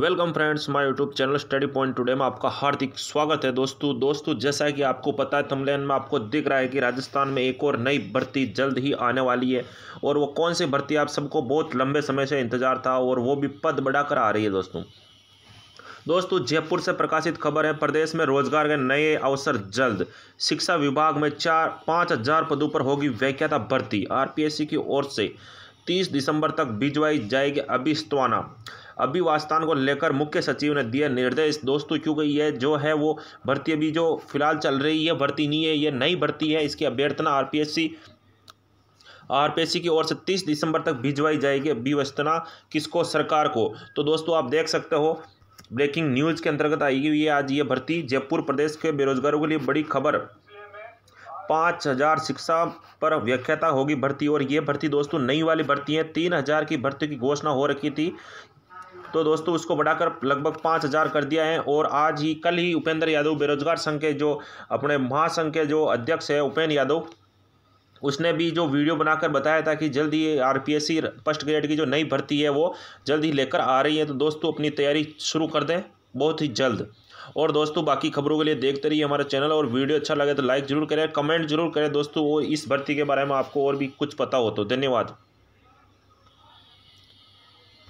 welcome friends my YouTube channel study point today में आपका हार्दिक स्वागत है दोस्तों दोस्तों जैसा कि आपको पता है थमलेन में आपको दिख रहा है कि राजस्थान में एक और नई भर्ती जल्द ही आने वाली है और वो कौन सी भर्ती आप सबको बहुत लंबे समय से इंतजार था और वो भी पद बढ़ाकर आ रही है दोस्तों दोस्तों जयपुर से प्रकाशित खबर है प्रदेश में रोजगार के नए अवसर जल्द शिक्षा विभाग में चार पाँच हजार पदों पर होगी व्याख्याता भर्ती आरपीएससी की ओर से 30 दिसंबर तक भिजवाई जाएगी अभिस्तवाना अभिवास्तान को लेकर मुख्य सचिव ने दिए निर्देश दोस्तों क्योंकि ये जो है वो भर्ती अभी जो फिलहाल चल रही है भर्ती नहीं है ये नई भर्ती है इसकी अभ्यर्थना आर आरपीएससी की ओर से 30 दिसंबर तक भिजवाई जाएगी अभिवस्तना किसको सरकार को तो दोस्तों आप देख सकते हो ब्रेकिंग न्यूज़ के अंतर्गत आई हुई है आज ये भर्ती जयपुर प्रदेश के बेरोजगारों के लिए बड़ी खबर पाँच हज़ार शिक्षा पर व्याख्याता होगी भर्ती और ये भर्ती दोस्तों नई वाली भर्ती है तीन हज़ार की भर्ती की घोषणा हो रखी थी तो दोस्तों उसको बढ़ाकर लगभग पाँच हज़ार कर दिया है और आज ही कल ही उपेंद्र यादव बेरोजगार संघ के जो अपने महासंघ के जो अध्यक्ष है उपेंद्र यादव उसने भी जो वीडियो बनाकर बताया था कि जल्द ही R P S C first grade की जो नई भर्ती है वो जल्द ही लेकर आ रही है तो दोस्तों अपनी तैयारी शुरू कर दें बहुत ही जल्द और दोस्तों बाकी खबरों के लिए देखते रहिए हमारा चैनल और वीडियो अच्छा लगे तो लाइक जरूर करें कमेंट जरूर करें दोस्तों वो इस भर्ती के बारे में आपको और भी कुछ पता हो तो धन्यवाद